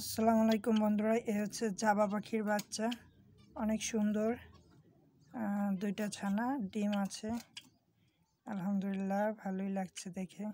আসসালামু আলাইকুম বন্ধুরা এ হচ্ছে জাবা পাখির বাচ্চা অনেক সুন্দর দুইটা ছানা ডিম আছে আলহামদুলিল্লাহ ভালোই লাগছে দেখে